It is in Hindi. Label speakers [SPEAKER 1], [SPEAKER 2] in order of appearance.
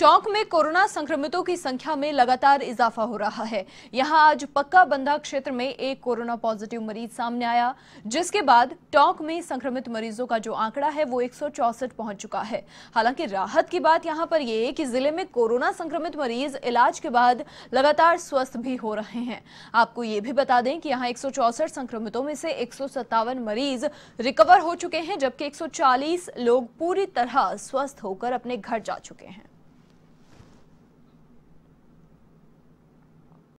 [SPEAKER 1] टोंक में कोरोना संक्रमितों की संख्या में लगातार इजाफा हो रहा है यहां आज पक्का बंदा क्षेत्र में एक कोरोना पॉजिटिव मरीज सामने आया जिसके बाद टोंक में संक्रमित मरीजों का जो आंकड़ा है वो एक पहुंच चुका है हालांकि राहत की बात यहां पर यह है कि जिले में कोरोना संक्रमित मरीज इलाज के बाद लगातार स्वस्थ भी हो रहे हैं आपको ये भी बता दें कि यहाँ एक संक्रमितों में से एक मरीज रिकवर हो चुके हैं जबकि एक लोग पूरी तरह स्वस्थ होकर अपने घर जा चुके हैं